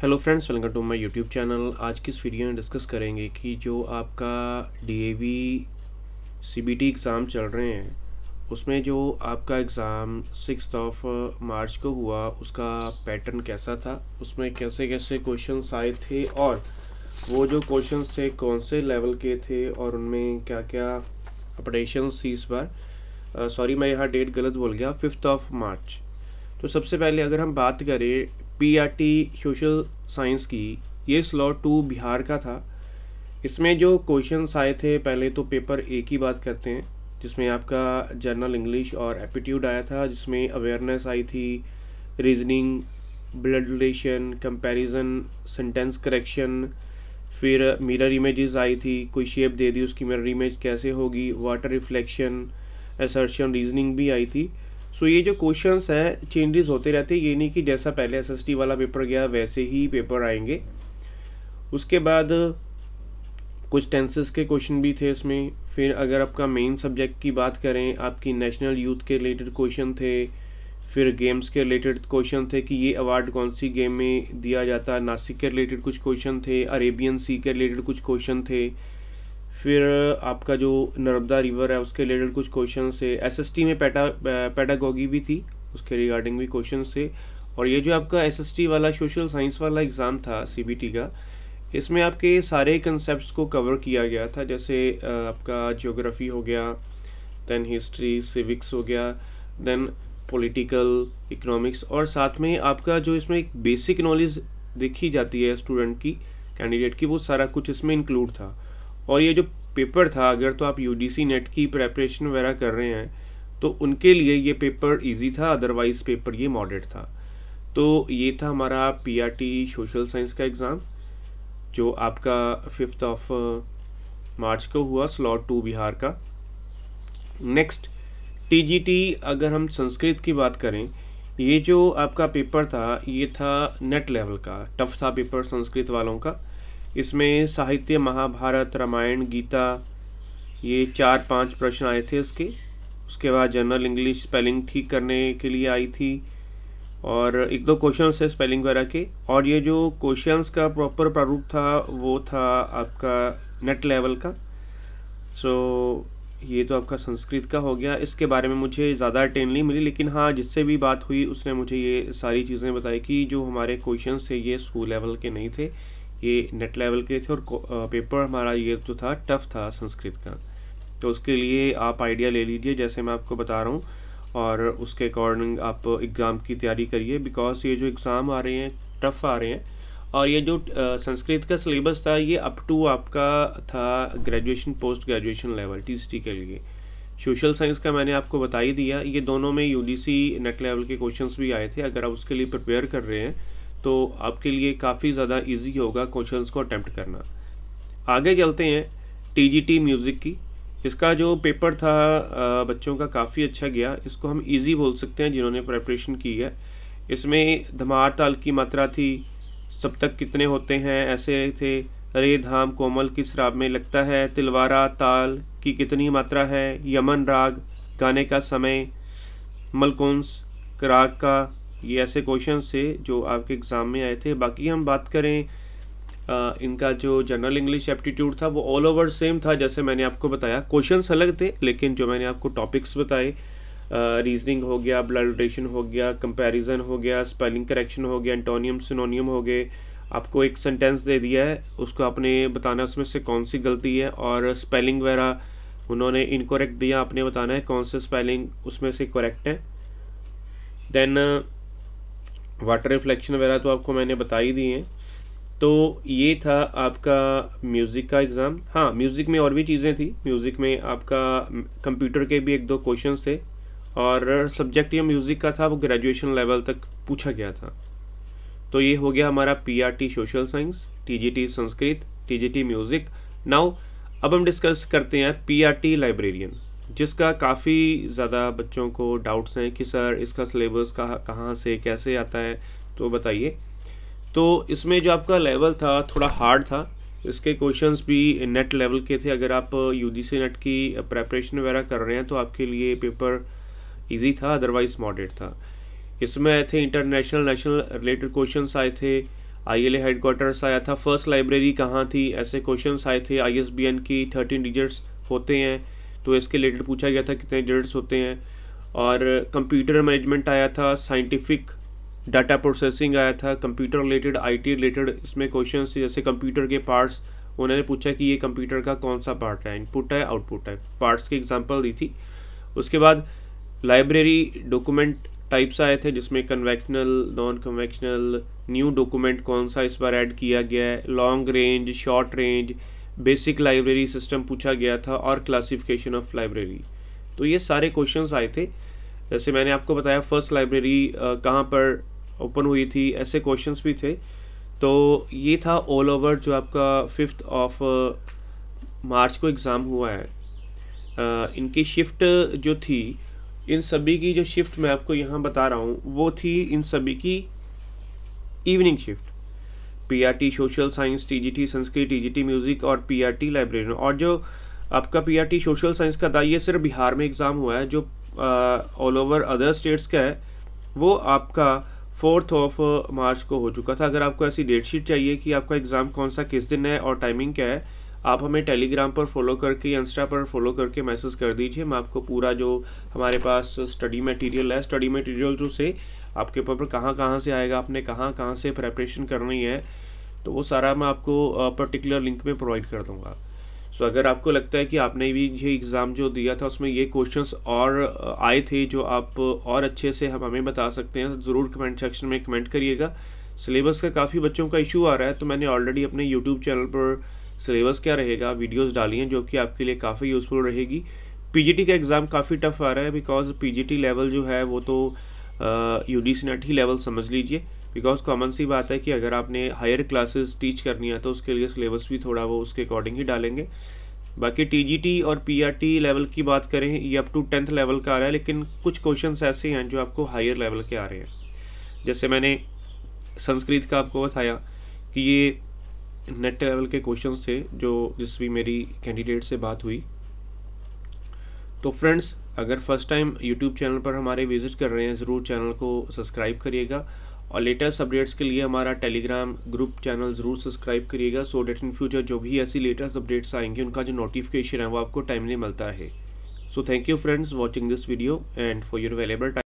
hello friends welcome to my YouTube channel आज की इस वीडियो में डिस्कस करेंगे कि जो आपका डीएवी सीबीटी एग्ज़ाम चल रहे हैं उसमें जो आपका एग्ज़ाम सिक्स ऑफ मार्च को हुआ उसका पैटर्न कैसा था उसमें कैसे कैसे क्वेश्चंस आए थे और वो जो क्वेश्चंस थे कौन से लेवल के थे और उनमें क्या क्या अपडेशन थी इस बार सॉरी uh, मैं यहाँ डेट गलत बोल गया फिफ्थ ऑफ मार्च तो सबसे पहले अगर हम बात करें टी सोशल साइंस की ये स्लॉट टू बिहार का था इसमें जो क्वेश्चंस आए थे पहले तो पेपर ए की बात करते हैं जिसमें आपका जर्नल इंग्लिश और एप्टीट्यूड आया था जिसमें अवेयरनेस आई थी reasoning blood relation comparison sentence correction फिर मिरर इमेजेस आई थी कोई शेप दे दी उसकी मिरर इमेज कैसे होगी वाटर रिफ्लेक्शन एसर्शन रीजनिंग भी आई थी सो ये जो क्वेश्चन हैं चेंजेस होते रहते हैं ये नहीं कि जैसा पहले एस वाला पेपर गया वैसे ही पेपर आएंगे उसके बाद कुछ टेंसेस के क्वेश्चन भी थे इसमें फिर अगर आपका मेन सब्जेक्ट की बात करें आपकी नेशनल यूथ के रिलेटेड क्वेश्चन थे फिर गेम्स के रिलेटेड क्वेश्चन थे कि ये अवार्ड कौन सी गेम में दिया जाता नासिक के रिलेटेड कुछ क्वेश्चन थे अरेबियन सी के रिलेटेड कुछ क्वेश्चन थे फिर आपका जो नर्मदा रिवर है उसके रिलेटेड कुछ क्वेश्चन थे एस एस टी में पैटा पैटागोगी भी थी उसके रिगार्डिंग भी क्वेश्चन थे और ये जो आपका एस एस टी वाला सोशल साइंस वाला एग्ज़ाम था सी बी टी का इसमें आपके सारे कंसेप्ट को कवर किया गया था जैसे आपका जोग्राफ़ी हो गया दैन हिस्ट्री सिविक्स हो गया दैन पॉलिटिकल इकोनॉमिक्स और साथ में आपका जो इसमें एक बेसिक नॉलेज देखी जाती है स्टूडेंट की कैंडिडेट की वो सारा कुछ इसमें इंक्लूड था और ये जो पेपर था अगर तो आप यू नेट की प्रेपरेशन वगैरह कर रहे हैं तो उनके लिए ये पेपर इजी था अदरवाइज़ पेपर ये मॉडरेट था तो ये था हमारा पी सोशल साइंस का एग्ज़ाम जो आपका फिफ्थ ऑफ मार्च को हुआ स्लॉट टू बिहार का नेक्स्ट टीजीटी अगर हम संस्कृत की बात करें ये जो आपका पेपर था ये था नेट लेवल का टफ था पेपर संस्कृत वालों का इसमें साहित्य महाभारत रामायण गीता ये चार पांच प्रश्न आए थे इसके उसके बाद जनरल इंग्लिश स्पेलिंग ठीक करने के लिए आई थी और एक दो क्वेश्चन है स्पेलिंग वगैरह के और ये जो क्वेश्चंस का प्रॉपर प्रारूप था वो था आपका नेट लेवल का सो so, ये तो आपका संस्कृत का हो गया इसके बारे में मुझे ज़्यादा टेन नहीं मिली लेकिन हाँ जिससे भी बात हुई उसने मुझे ये सारी चीज़ें बताई कि जो हमारे क्वेश्चन थे ये स्कूल लेवल के नहीं थे ये नेट लेवल के थे और पेपर हमारा ये जो था टफ था संस्कृत का तो उसके लिए आप आइडिया ले लीजिए जैसे मैं आपको बता रहा हूँ और उसके अकॉर्डिंग आप एग्ज़ाम की तैयारी करिए बिकॉज ये जो एग्ज़ाम आ रहे हैं टफ आ रहे हैं और ये जो संस्कृत का सिलेबस था ये अप टू आपका था graduation post graduation level T के लिए सोशल साइंस का मैंने आपको बता ही दिया ये दोनों में यूजीसी नेट लेवल के क्वेश्चंस भी आए थे अगर आप उसके लिए प्रिपेयर कर रहे हैं तो आपके लिए काफ़ी ज़्यादा इजी होगा क्वेश्चन को अटैम्प्ट करना आगे चलते हैं टीजीटी म्यूज़िक की इसका जो पेपर था बच्चों का काफ़ी अच्छा गया इसको हम इजी बोल सकते हैं जिन्होंने प्रेपरेशन की है इसमें धमार ताल की मात्रा थी सप्तक कितने होते हैं ऐसे थे रे धाम कोमल किस राग में लगता है तिलवारा ताल की कितनी मात्रा है यमन राग गाने का समय मलकोंस राग का ये ऐसे क्वेश्चन थे जो आपके एग्ज़ाम में आए थे बाकी हम बात करें आ, इनका जो जनरल इंग्लिश एप्टीट्यूड था वो ऑल ओवर सेम था जैसे मैंने आपको बताया क्वेश्चन अलग थे लेकिन जो मैंने आपको टॉपिक्स बताए रीजनिंग हो गया ब्लड रोटेशन हो गया कंपैरिजन हो गया स्पेलिंग करेक्शन हो गया एंटोनियम सिनोनियम हो गए आपको एक सेंटेंस दे दिया है उसको आपने बताना उसमें से कौन सी गलती है और स्पेलिंग वगैरह उन्होंने इनकोरेक्ट दिया आपने बताना है कौन से स्पेलिंग उसमें से करेक्ट है देन वाटर रिफ्लेक्शन वगैरह तो आपको मैंने बता ही दिए हैं तो ये था आपका म्यूज़िक का एग्ज़ाम हाँ म्यूज़िक में और भी चीज़ें थी म्यूज़िक में आपका कंप्यूटर के भी एक दो क्वेश्चन थे और सब्जेक्ट ये म्यूज़िक का था वो ग्रेजुएशन लेवल तक पूछा गया था तो ये हो गया हमारा PRT social science TGT Sanskrit TGT music now अब हम डिस्कस करते हैं पीआरटी लाइब्रेरियन जिसका काफ़ी ज़्यादा बच्चों को डाउट्स हैं कि सर इसका सिलेबस कहाँ कहाँ से कैसे आता है तो बताइए तो इसमें जो आपका लेवल था थोड़ा हार्ड था इसके क्वेश्चंस भी नेट लेवल के थे अगर आप यूजीसी नेट की प्रेपरेशन वगैरह कर रहे हैं तो आपके लिए पेपर इजी था अदरवाइज मॉडरेट था इसमें आए थे इंटरनेशनल नेशनल रिलेटेड क्वेश्चंस आए थे आई एल हेडक्वार्टर्स आया था फर्स्ट लाइब्रेरी कहाँ थी ऐसे क्वेश्चंस आए थे आई एस बी एन की थर्टीन डिजिट्स होते हैं तो इसके रिलेटेड पूछा गया था कितने डिजिट्स होते हैं और कंप्यूटर मैनेजमेंट आया था साइंटिफिक डाटा प्रोसेसिंग आया था कंप्यूटर रिलेटेड आईटी रिलेटेड इसमें क्वेश्चन जैसे कंप्यूटर के पार्ट्स उन्होंने पूछा कि ये कंप्यूटर का कौन सा पार्ट है इनपुट है आउटपुट है पार्ट्स की एग्जाम्पल दी थी उसके बाद लाइब्रेरी डॉक्यूमेंट टाइप्स आए थे जिसमें conventional non conventional new document कौन सा इस बार ऐड किया गया है long range short range basic library system पूछा गया था और क्लासिफिकेशन ऑफ लाइब्रेरी तो ये सारे क्वेश्चंस आए थे जैसे मैंने आपको बताया फर्स्ट लाइब्रेरी कहाँ पर ओपन हुई थी ऐसे क्वेश्चंस भी थे तो ये था ऑल ओवर जो आपका फिफ्थ ऑफ मार्च को एग्ज़ाम हुआ है uh, इनकी शिफ्ट जो थी इन सभी की जो शिफ्ट मैं आपको यहाँ बता रहा हूँ वो थी इन सभी की evening shift PRT social science TGT Sanskrit TGT music और पीआरटी लाइब्रेरी और जो आपका पीआरटी सोशल साइंस का था ये सिर्फ बिहार में एग्ज़ाम हुआ है जो ऑल ओवर अदर स्टेट्स का है वो आपका फोर्थ ऑफ मार्च को हो चुका था अगर आपको ऐसी डेट शीट चाहिए कि आपका एग्ज़ाम कौन सा किस दिन है और टाइमिंग क्या है आप हमें टेलीग्राम पर फॉलो करके इंस्टा पर फॉलो करके मैसेज कर दीजिए मैं आपको पूरा जो हमारे पास स्टडी मटेरियल है स्टडी मटेरियल जो से आपके पेपर कहाँ कहाँ से आएगा आपने कहाँ कहाँ से प्रेपरेशन करनी है तो वो सारा मैं आपको पर्टिकुलर लिंक में प्रोवाइड कर दूँगा सो so, अगर आपको लगता है कि आपने भी ये एग्ज़ाम जो दिया था उसमें ये क्वेश्चंस और आए थे जो आप और अच्छे से हम हमें बता सकते हैं ज़रूर कमेंट सेक्शन में कमेंट करिएगा सिलेबस का काफ़ी बच्चों का इशू आ रहा है तो मैंने ऑलरेडी अपने यूट्यूब चैनल पर सिलेबस क्या रहेगा वीडियोस डाली हैं जो कि आपके लिए काफ़ी यूज़फुल रहेगी पी का एग्ज़ाम काफ़ी टफ आ रहा है बिकॉज पी लेवल जो है वो तो यू डी सी नेट ही लेवल समझ लीजिए बिकॉज कॉमन सी बात है कि अगर आपने हायर क्लासेस टीच करनी है तो उसके लिए सिलेबस भी थोड़ा वो उसके अकॉर्डिंग ही डालेंगे बाकी टी और पी लेवल e की बात करें ये अप टू टेंथ लेवल का आ रहा है लेकिन कुछ क्वेश्चन ऐसे हैं जो आपको हायर लेवल के आ रहे हैं जैसे मैंने संस्कृत का आपको बताया कि ये नेट लेवल के क्वेश्चन थे जो जिस भी मेरी कैंडिडेट से बात हुई तो फ्रेंड्स अगर फर्स्ट टाइम यूट्यूब चैनल पर हमारे विजिट कर रहे हैं ज़रूर चैनल को सब्सक्राइब करिएगा और लेटेस्ट अपडेट्स के लिए हमारा टेलीग्राम ग्रुप चैनल ज़रूर सब्सक्राइब करिएगा सो डेट इन फ्यूचर जो भी ऐसी लेटेस्ट अपडेट्स आएंगे उनका जो नोटिफिकेशन है वो आपको टाइमली मिलता है so thank you friends watching this video and for your available time